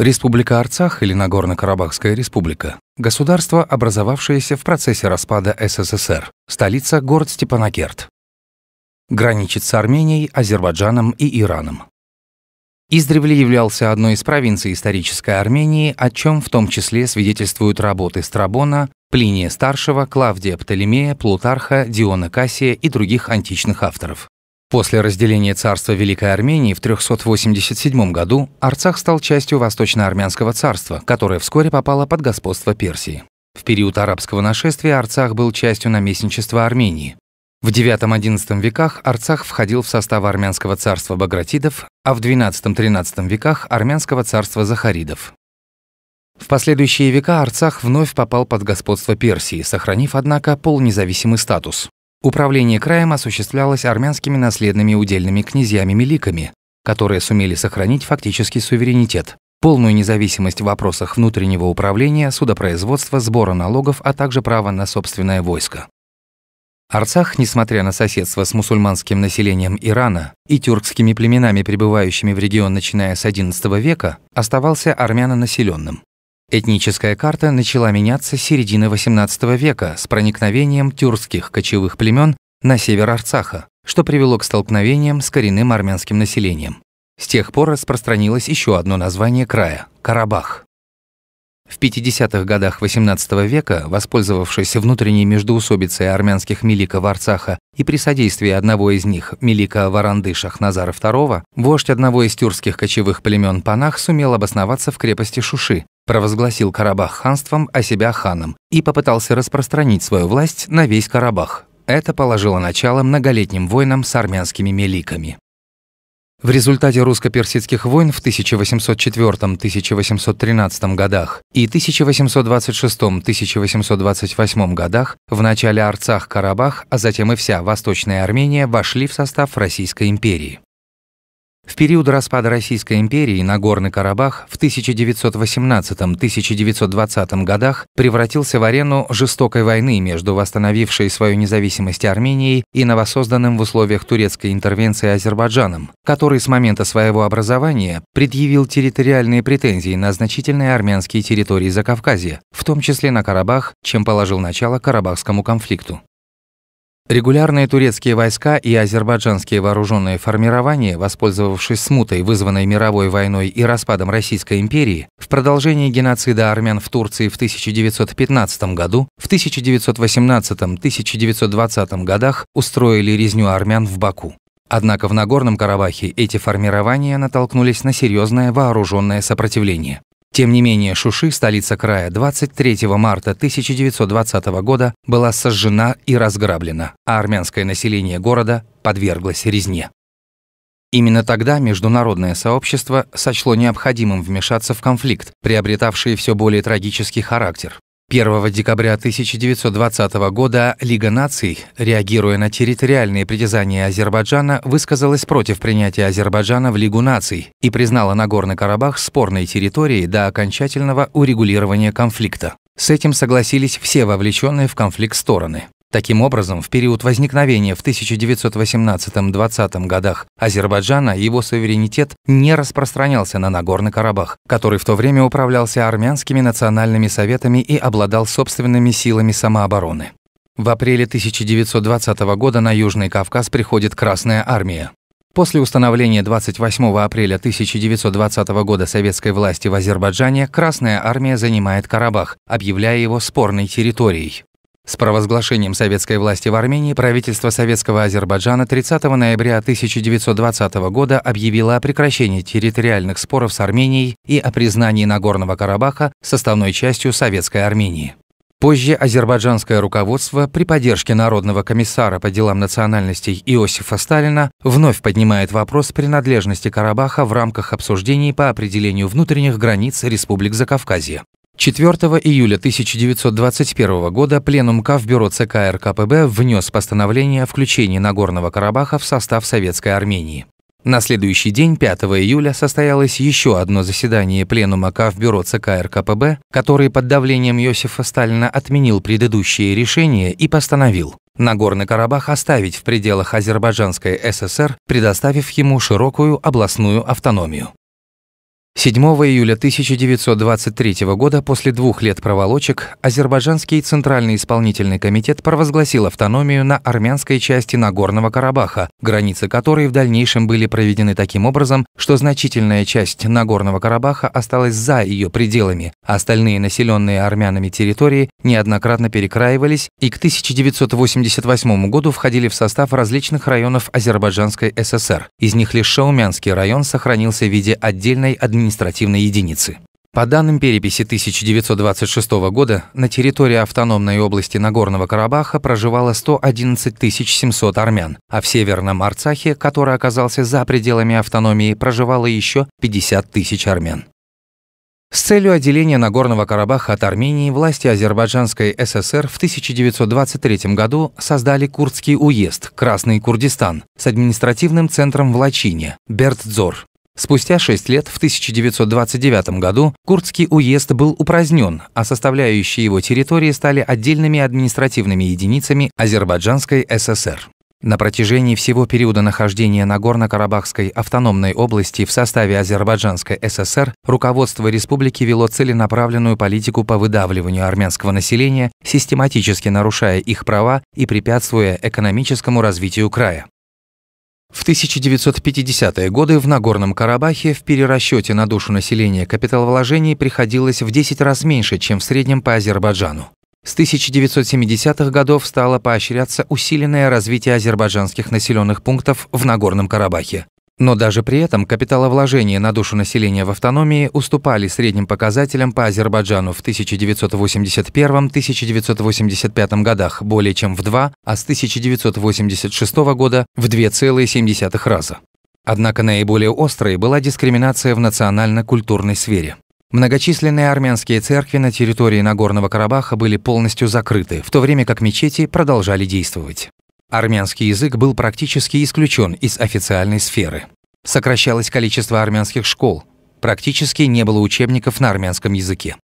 Республика Арцах или Нагорно-Карабахская республика – государство, образовавшееся в процессе распада СССР, столица – город Степанакерт. Граничит с Арменией, Азербайджаном и Ираном. Издревле являлся одной из провинций исторической Армении, о чем в том числе свидетельствуют работы Страбона, Плиния Старшего, Клавдия Птолемея, Плутарха, Диона Кассия и других античных авторов. После разделения царства Великой Армении в 387 году Арцах стал частью Восточно-Армянского царства, которое вскоре попало под господство Персии. В период арабского нашествия Арцах был частью наместничества Армении. В IX-XI веках Арцах входил в состав армянского царства Багратидов, а в XII-XIII веках – армянского царства Захаридов. В последующие века Арцах вновь попал под господство Персии, сохранив, однако, полнезависимый статус. Управление краем осуществлялось армянскими наследными удельными князьями-меликами, которые сумели сохранить фактический суверенитет, полную независимость в вопросах внутреннего управления, судопроизводства, сбора налогов, а также право на собственное войско. Арцах, несмотря на соседство с мусульманским населением Ирана и тюркскими племенами, пребывающими в регион начиная с XI века, оставался армянонаселенным. Этническая карта начала меняться с середины XVIII века с проникновением тюркских кочевых племен на север Арцаха, что привело к столкновениям с коренным армянским населением. С тех пор распространилось еще одно название края – Карабах. В 50-х годах XVIII века, воспользовавшись внутренней междуусобицей армянских Мелика Арцаха и при содействии одного из них, милика Варанды Шахназара II, вождь одного из тюркских кочевых племен Панах сумел обосноваться в крепости Шуши, провозгласил Карабах ханством, а себя ханом, и попытался распространить свою власть на весь Карабах. Это положило начало многолетним войнам с армянскими меликами. В результате русско-персидских войн в 1804-1813 годах и 1826-1828 годах в начале Арцах-Карабах, а затем и вся Восточная Армения вошли в состав Российской империи. В период распада Российской империи Нагорный Карабах в 1918-1920 годах превратился в арену жестокой войны между восстановившей свою независимость Арменией и новосозданным в условиях турецкой интервенции Азербайджаном, который с момента своего образования предъявил территориальные претензии на значительные армянские территории Закавказья, в том числе на Карабах, чем положил начало Карабахскому конфликту. Регулярные турецкие войска и азербайджанские вооруженные формирования, воспользовавшись смутой, вызванной мировой войной и распадом Российской империи, в продолжении геноцида армян в Турции в 1915 году, в 1918-1920 годах устроили резню армян в Баку. Однако в Нагорном Карабахе эти формирования натолкнулись на серьезное вооруженное сопротивление. Тем не менее, Шуши, столица края, 23 марта 1920 года была сожжена и разграблена, а армянское население города подверглось резне. Именно тогда международное сообщество сочло необходимым вмешаться в конфликт, приобретавший все более трагический характер, 1 декабря 1920 года Лига наций, реагируя на территориальные притязания Азербайджана, высказалась против принятия Азербайджана в Лигу наций и признала Нагорный Карабах спорной территорией до окончательного урегулирования конфликта. С этим согласились все вовлеченные в конфликт стороны. Таким образом, в период возникновения в 1918-20 годах Азербайджана его суверенитет не распространялся на Нагорный Карабах, который в то время управлялся армянскими национальными советами и обладал собственными силами самообороны. В апреле 1920 года на Южный Кавказ приходит Красная армия. После установления 28 апреля 1920 года советской власти в Азербайджане Красная армия занимает Карабах, объявляя его спорной территорией. С провозглашением советской власти в Армении правительство Советского Азербайджана 30 ноября 1920 года объявило о прекращении территориальных споров с Арменией и о признании Нагорного Карабаха составной частью Советской Армении. Позже азербайджанское руководство при поддержке Народного комиссара по делам национальностей Иосифа Сталина вновь поднимает вопрос принадлежности Карабаха в рамках обсуждений по определению внутренних границ Республик Закавказья. 4 июля 1921 года Пленум Кавбюро ЦК РКПБ внес постановление о включении Нагорного Карабаха в состав Советской Армении. На следующий день, 5 июля, состоялось еще одно заседание Пленума Кавбюро ЦК РКПБ, который под давлением Иосифа Сталина отменил предыдущее решение и постановил Нагорный Карабах оставить в пределах Азербайджанской ССР, предоставив ему широкую областную автономию. 7 июля 1923 года после двух лет проволочек Азербайджанский Центральный исполнительный комитет провозгласил автономию на армянской части Нагорного Карабаха, границы которой в дальнейшем были проведены таким образом, что значительная часть Нагорного Карабаха осталась за ее пределами, а остальные населенные армянами территории неоднократно перекраивались и к 1988 году входили в состав различных районов Азербайджанской ССР. Из них лишь Шаумянский район сохранился в виде отдельной администрации административной единицы. По данным переписи 1926 года, на территории автономной области Нагорного Карабаха проживало 111 700 армян, а в Северном Арцахе, который оказался за пределами автономии, проживало еще 50 тысяч армян. С целью отделения Нагорного Карабаха от Армении власти Азербайджанской ССР в 1923 году создали Курдский уезд «Красный Курдистан» с административным центром в Лачине, Бертзор, Спустя шесть лет, в 1929 году, Курдский уезд был упразднен, а составляющие его территории стали отдельными административными единицами Азербайджанской ССР. На протяжении всего периода нахождения Нагорно-Карабахской автономной области в составе Азербайджанской ССР руководство республики вело целенаправленную политику по выдавливанию армянского населения, систематически нарушая их права и препятствуя экономическому развитию края. В 1950-е годы в Нагорном Карабахе в перерасчете на душу населения капиталовложений приходилось в 10 раз меньше, чем в среднем по Азербайджану. С 1970-х годов стало поощряться усиленное развитие азербайджанских населенных пунктов в Нагорном Карабахе. Но даже при этом капиталовложения на душу населения в автономии уступали средним показателям по Азербайджану в 1981-1985 годах более чем в два, а с 1986 года в 2,7 раза. Однако наиболее острой была дискриминация в национально-культурной сфере. Многочисленные армянские церкви на территории Нагорного Карабаха были полностью закрыты, в то время как мечети продолжали действовать. Армянский язык был практически исключен из официальной сферы. Сокращалось количество армянских школ, практически не было учебников на армянском языке.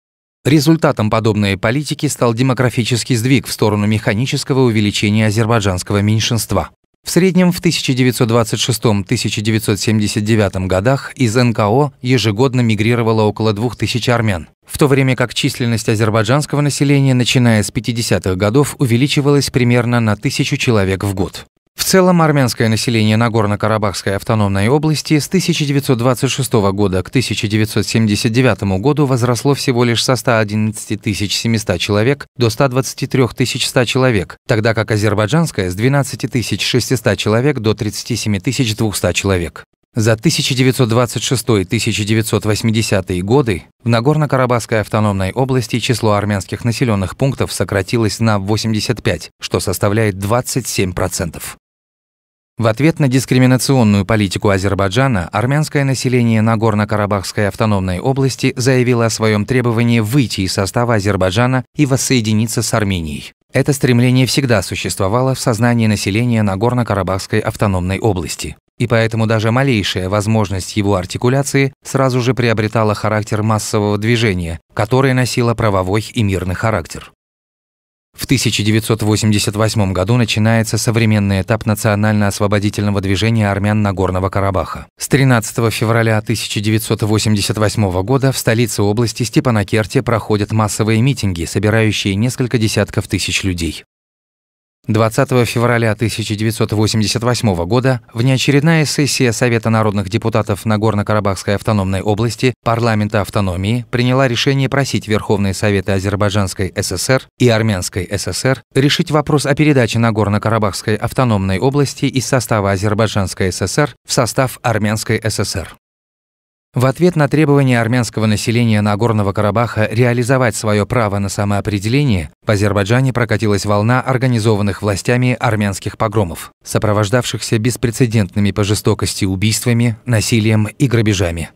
Результатом подобной политики стал демографический сдвиг в сторону механического увеличения азербайджанского меньшинства. В среднем в 1926-1979 годах из НКО ежегодно мигрировало около 2000 армян. В то время как численность азербайджанского населения, начиная с 50-х годов, увеличивалась примерно на тысячу человек в год. В целом, армянское население Нагорно-Карабахской автономной области с 1926 года к 1979 году возросло всего лишь со 111 700 человек до 123 100 человек, тогда как азербайджанское – с 12 600 человек до 37 200 человек. За 1926-1980 годы в Нагорно-Карабахской автономной области число армянских населенных пунктов сократилось на 85, что составляет 27%. В ответ на дискриминационную политику Азербайджана армянское население Нагорно-Карабахской автономной области заявило о своем требовании выйти из состава Азербайджана и воссоединиться с Арменией. Это стремление всегда существовало в сознании населения Нагорно-Карабахской автономной области и поэтому даже малейшая возможность его артикуляции сразу же приобретала характер массового движения, которое носило правовой и мирный характер. В 1988 году начинается современный этап национально-освободительного движения армян Нагорного Карабаха. С 13 февраля 1988 года в столице области Степанакерте проходят массовые митинги, собирающие несколько десятков тысяч людей. 20 февраля 1988 года внеочередная сессия Совета народных депутатов Нагорно-Карабахской автономной области парламента автономии приняла решение просить Верховные Советы Азербайджанской ССР и Армянской ССР решить вопрос о передаче Нагорно-Карабахской автономной области из состава Азербайджанской ССР в состав Армянской ССР. В ответ на требования армянского населения Нагорного Карабаха реализовать свое право на самоопределение, в Азербайджане прокатилась волна организованных властями армянских погромов, сопровождавшихся беспрецедентными по жестокости убийствами, насилием и грабежами.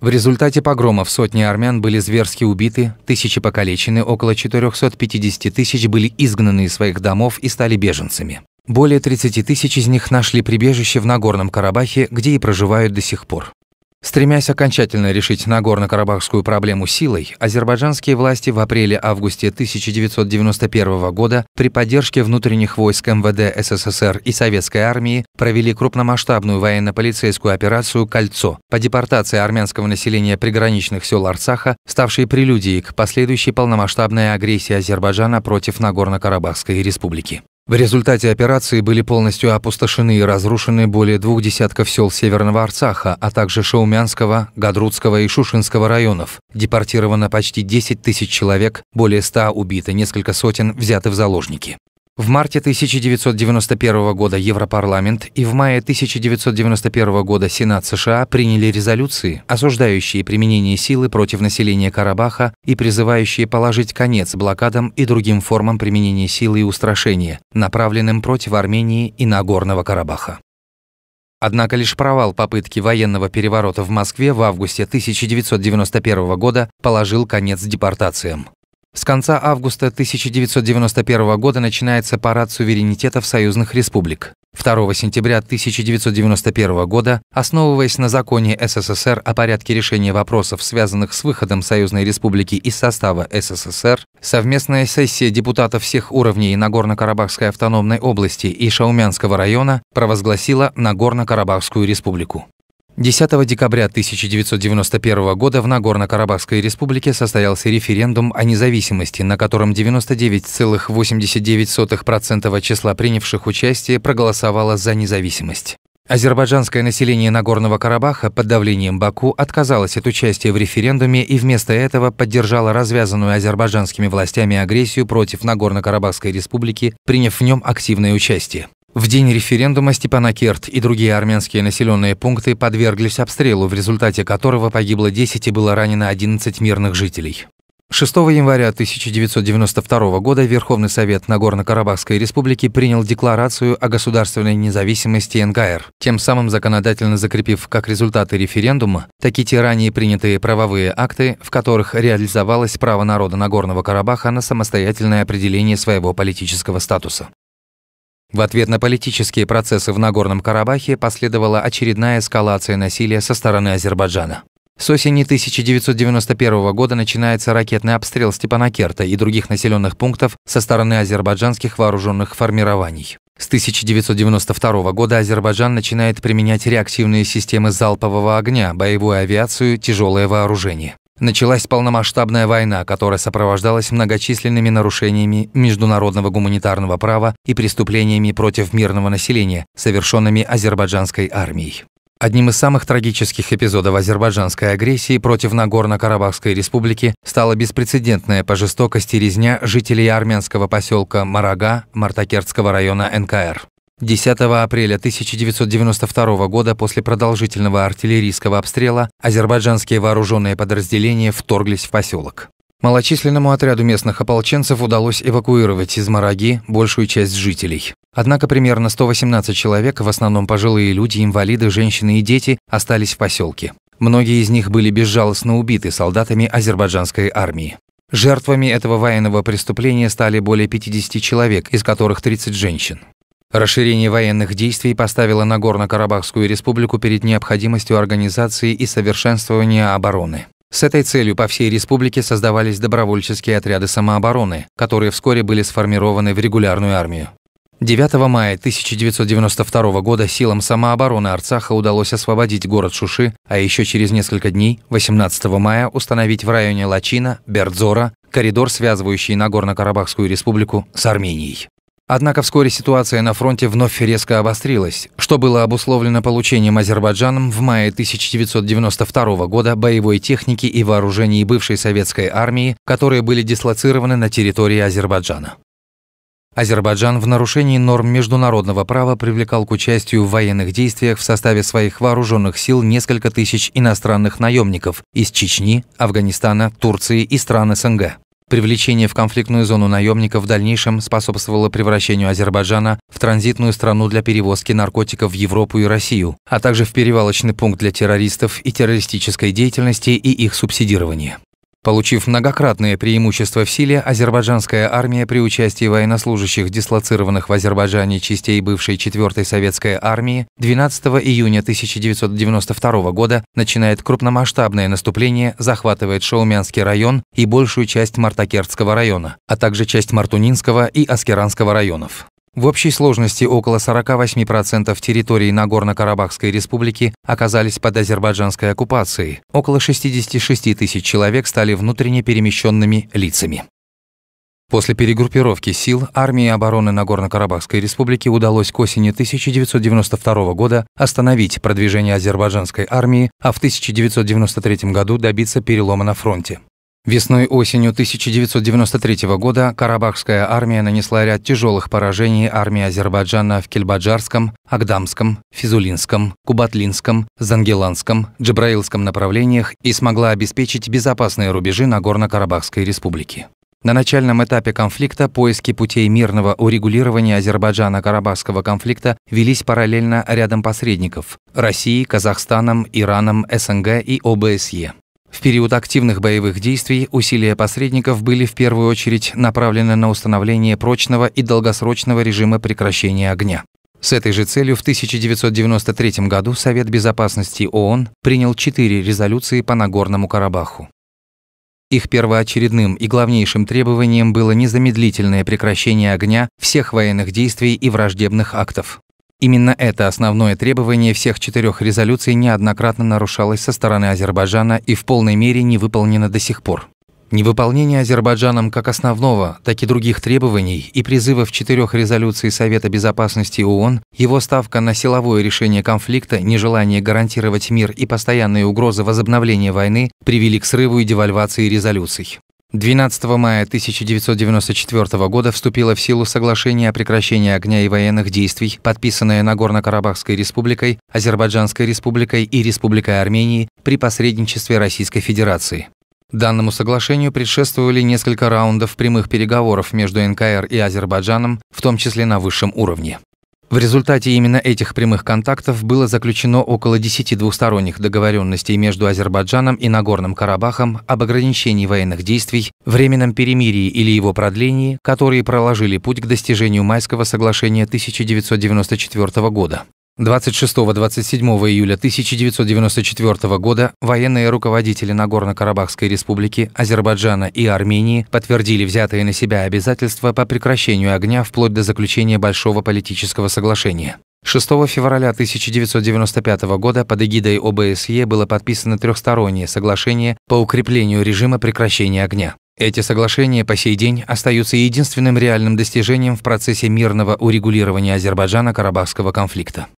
В результате погромов сотни армян были зверски убиты, тысячи покалечены, около 450 тысяч были изгнаны из своих домов и стали беженцами. Более 30 тысяч из них нашли прибежище в Нагорном Карабахе, где и проживают до сих пор. Стремясь окончательно решить Нагорно-Карабахскую проблему силой, азербайджанские власти в апреле-августе 1991 года при поддержке внутренних войск МВД СССР и Советской армии провели крупномасштабную военно-полицейскую операцию «Кольцо» по депортации армянского населения приграничных сел Арцаха, ставшей прелюдией к последующей полномасштабной агрессии Азербайджана против Нагорно-Карабахской республики. В результате операции были полностью опустошены и разрушены более двух десятков сел Северного Арцаха, а также Шаумянского, Гадрутского и Шушинского районов. Депортировано почти 10 тысяч человек, более 100 убито, несколько сотен взяты в заложники. В марте 1991 года Европарламент и в мае 1991 года Сенат США приняли резолюции, осуждающие применение силы против населения Карабаха и призывающие положить конец блокадам и другим формам применения силы и устрашения, направленным против Армении и Нагорного Карабаха. Однако лишь провал попытки военного переворота в Москве в августе 1991 года положил конец депортациям. С конца августа 1991 года начинается парад суверенитетов союзных республик. 2 сентября 1991 года, основываясь на законе СССР о порядке решения вопросов, связанных с выходом Союзной Республики из состава СССР, совместная сессия депутатов всех уровней Нагорно-Карабахской автономной области и Шаумянского района провозгласила Нагорно-Карабахскую республику. 10 декабря 1991 года в Нагорно-Карабахской республике состоялся референдум о независимости, на котором 99,89% числа принявших участие проголосовало за независимость. Азербайджанское население Нагорного Карабаха под давлением Баку отказалось от участия в референдуме и вместо этого поддержало развязанную азербайджанскими властями агрессию против Нагорно-Карабахской республики, приняв в нем активное участие. В день референдума Степанакерт и другие армянские населенные пункты подверглись обстрелу, в результате которого погибло 10 и было ранено 11 мирных жителей. 6 января 1992 года Верховный Совет Нагорно-Карабахской Республики принял декларацию о государственной независимости НКР, тем самым законодательно закрепив как результаты референдума, так и те ранее принятые правовые акты, в которых реализовалось право народа Нагорного Карабаха на самостоятельное определение своего политического статуса. В ответ на политические процессы в Нагорном Карабахе последовала очередная эскалация насилия со стороны Азербайджана. С осени 1991 года начинается ракетный обстрел Степанакерта и других населенных пунктов со стороны азербайджанских вооруженных формирований. С 1992 года Азербайджан начинает применять реактивные системы залпового огня, боевую авиацию, тяжелое вооружение. Началась полномасштабная война, которая сопровождалась многочисленными нарушениями международного гуманитарного права и преступлениями против мирного населения, совершенными азербайджанской армией. Одним из самых трагических эпизодов азербайджанской агрессии против Нагорно-Карабахской республики стала беспрецедентная по жестокости резня жителей армянского поселка Марага Мартакертского района НКР. 10 апреля 1992 года после продолжительного артиллерийского обстрела азербайджанские вооруженные подразделения вторглись в поселок. Малочисленному отряду местных ополченцев удалось эвакуировать из Мараги большую часть жителей. Однако примерно 118 человек, в основном пожилые люди, инвалиды, женщины и дети, остались в поселке. Многие из них были безжалостно убиты солдатами азербайджанской армии. Жертвами этого военного преступления стали более 50 человек, из которых 30 женщин. Расширение военных действий поставило Нагорно-Карабахскую республику перед необходимостью организации и совершенствования обороны. С этой целью по всей республике создавались добровольческие отряды самообороны, которые вскоре были сформированы в регулярную армию. 9 мая 1992 года силам самообороны Арцаха удалось освободить город Шуши, а еще через несколько дней, 18 мая, установить в районе Лачина, Бердзора, коридор, связывающий Нагорно-Карабахскую республику с Арменией. Однако вскоре ситуация на фронте вновь резко обострилась, что было обусловлено получением Азербайджаном в мае 1992 года боевой техники и вооружений бывшей советской армии, которые были дислоцированы на территории Азербайджана. Азербайджан в нарушении норм международного права привлекал к участию в военных действиях в составе своих вооруженных сил несколько тысяч иностранных наемников из Чечни, Афганистана, Турции и стран СНГ. Привлечение в конфликтную зону наемников в дальнейшем способствовало превращению Азербайджана в транзитную страну для перевозки наркотиков в Европу и Россию, а также в перевалочный пункт для террористов и террористической деятельности и их субсидирования. Получив многократное преимущество в силе, азербайджанская армия при участии военнослужащих, дислоцированных в Азербайджане частей бывшей 4 советской армии, 12 июня 1992 года начинает крупномасштабное наступление, захватывает Шаумянский район и большую часть Мартакертского района, а также часть Мартунинского и Аскеранского районов. В общей сложности около 48% территории Нагорно-Карабахской республики оказались под азербайджанской оккупацией. Около 66 тысяч человек стали внутренне перемещенными лицами. После перегруппировки сил армии обороны Нагорно-Карабахской республики удалось к осени 1992 года остановить продвижение азербайджанской армии, а в 1993 году добиться перелома на фронте. Весной-осенью 1993 года Карабахская армия нанесла ряд тяжелых поражений армии Азербайджана в Кельбаджарском, Агдамском, Физулинском, Кубатлинском, Зангеланском, Джабраилском направлениях и смогла обеспечить безопасные рубежи Нагорно-Карабахской республики. На начальном этапе конфликта поиски путей мирного урегулирования Азербайджана-Карабахского конфликта велись параллельно рядом посредников – России, Казахстаном, Ираном, СНГ и ОБСЕ. В период активных боевых действий усилия посредников были в первую очередь направлены на установление прочного и долгосрочного режима прекращения огня. С этой же целью в 1993 году Совет Безопасности ООН принял четыре резолюции по Нагорному Карабаху. Их первоочередным и главнейшим требованием было незамедлительное прекращение огня всех военных действий и враждебных актов. Именно это основное требование всех четырех резолюций неоднократно нарушалось со стороны Азербайджана и в полной мере не выполнено до сих пор. Невыполнение Азербайджаном как основного, так и других требований и призывов четырех резолюций Совета Безопасности ООН, его ставка на силовое решение конфликта, нежелание гарантировать мир и постоянные угрозы возобновления войны привели к срыву и девальвации резолюций. 12 мая 1994 года вступило в силу соглашение о прекращении огня и военных действий, подписанное Нагорно-Карабахской республикой, Азербайджанской республикой и Республикой Армении при посредничестве Российской Федерации. Данному соглашению предшествовали несколько раундов прямых переговоров между НКР и Азербайджаном, в том числе на высшем уровне. В результате именно этих прямых контактов было заключено около 10 двусторонних договоренностей между Азербайджаном и Нагорным Карабахом об ограничении военных действий, временном перемирии или его продлении, которые проложили путь к достижению Майского соглашения 1994 года. 26-27 июля 1994 года военные руководители Нагорно-Карабахской республики, Азербайджана и Армении подтвердили взятые на себя обязательства по прекращению огня вплоть до заключения Большого политического соглашения. 6 февраля 1995 года под эгидой ОБСЕ было подписано трехстороннее соглашение по укреплению режима прекращения огня. Эти соглашения по сей день остаются единственным реальным достижением в процессе мирного урегулирования Азербайджана-Карабахского конфликта.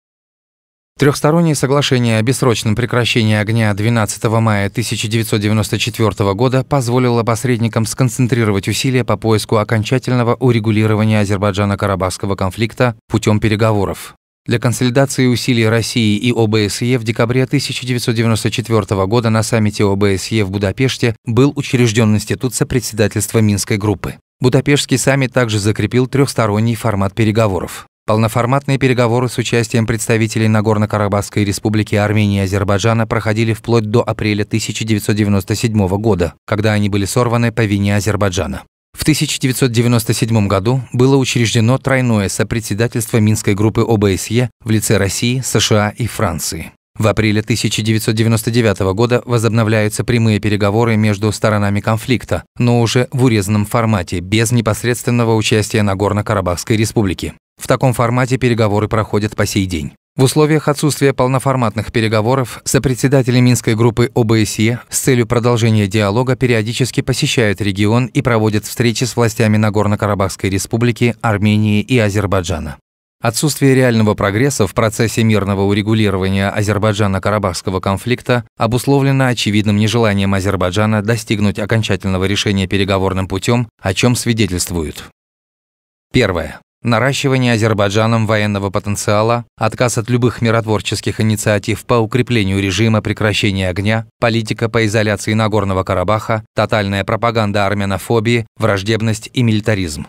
Трехстороннее соглашение о бессрочном прекращении огня 12 мая 1994 года позволило посредникам сконцентрировать усилия по поиску окончательного урегулирования Азербайджана-Карабахского конфликта путем переговоров. Для консолидации усилий России и ОБСЕ в декабре 1994 года на саммите ОБСЕ в Будапеште был учрежден институт сопредседательства Минской группы. Будапештский саммит также закрепил трехсторонний формат переговоров. Полноформатные переговоры с участием представителей Нагорно-Карабахской республики Армении и Азербайджана проходили вплоть до апреля 1997 года, когда они были сорваны по вине Азербайджана. В 1997 году было учреждено тройное сопредседательство Минской группы ОБСЕ в лице России, США и Франции. В апреле 1999 года возобновляются прямые переговоры между сторонами конфликта, но уже в урезанном формате, без непосредственного участия Нагорно-Карабахской республики. В таком формате переговоры проходят по сей день. В условиях отсутствия полноформатных переговоров сопредседатели Минской группы ОБСЕ с целью продолжения диалога периодически посещают регион и проводят встречи с властями Нагорно-Карабахской республики, Армении и Азербайджана. Отсутствие реального прогресса в процессе мирного урегулирования Азербайджана-Карабахского конфликта обусловлено очевидным нежеланием Азербайджана достигнуть окончательного решения переговорным путем, о чем свидетельствуют. Первое наращивание Азербайджаном военного потенциала, отказ от любых миротворческих инициатив по укреплению режима прекращения огня, политика по изоляции Нагорного Карабаха, тотальная пропаганда армянофобии, враждебность и милитаризм.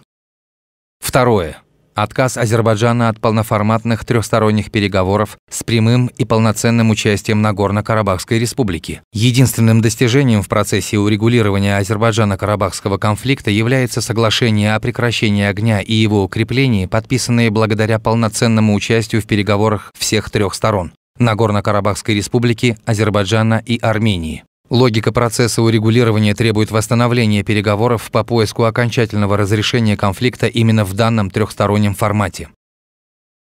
Второе. Отказ Азербайджана от полноформатных трехсторонних переговоров с прямым и полноценным участием Нагорно-Карабахской республики. Единственным достижением в процессе урегулирования Азербайджана-Карабахского конфликта является соглашение о прекращении огня и его укреплении, подписанное благодаря полноценному участию в переговорах всех трех сторон – Нагорно-Карабахской республики, Азербайджана и Армении. Логика процесса урегулирования требует восстановления переговоров по поиску окончательного разрешения конфликта именно в данном трехстороннем формате.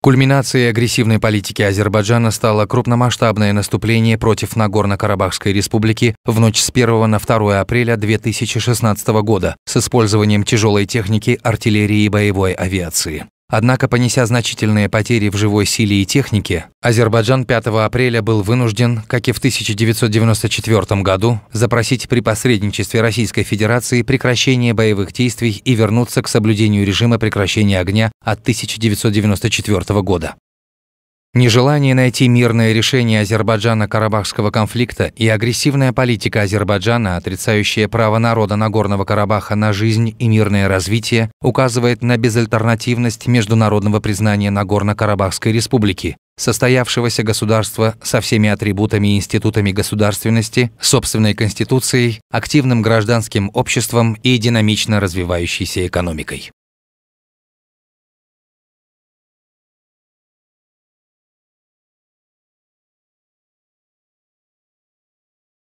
Кульминацией агрессивной политики Азербайджана стало крупномасштабное наступление против Нагорно-Карабахской республики в ночь с 1 на 2 апреля 2016 года с использованием тяжелой техники, артиллерии и боевой авиации. Однако, понеся значительные потери в живой силе и технике, Азербайджан 5 апреля был вынужден, как и в 1994 году, запросить при посредничестве Российской Федерации прекращение боевых действий и вернуться к соблюдению режима прекращения огня от 1994 года. Нежелание найти мирное решение Азербайджана-Карабахского конфликта и агрессивная политика Азербайджана, отрицающая право народа Нагорного Карабаха на жизнь и мирное развитие, указывает на безальтернативность международного признания Нагорно-Карабахской республики, состоявшегося государства со всеми атрибутами и институтами государственности, собственной конституцией, активным гражданским обществом и динамично развивающейся экономикой.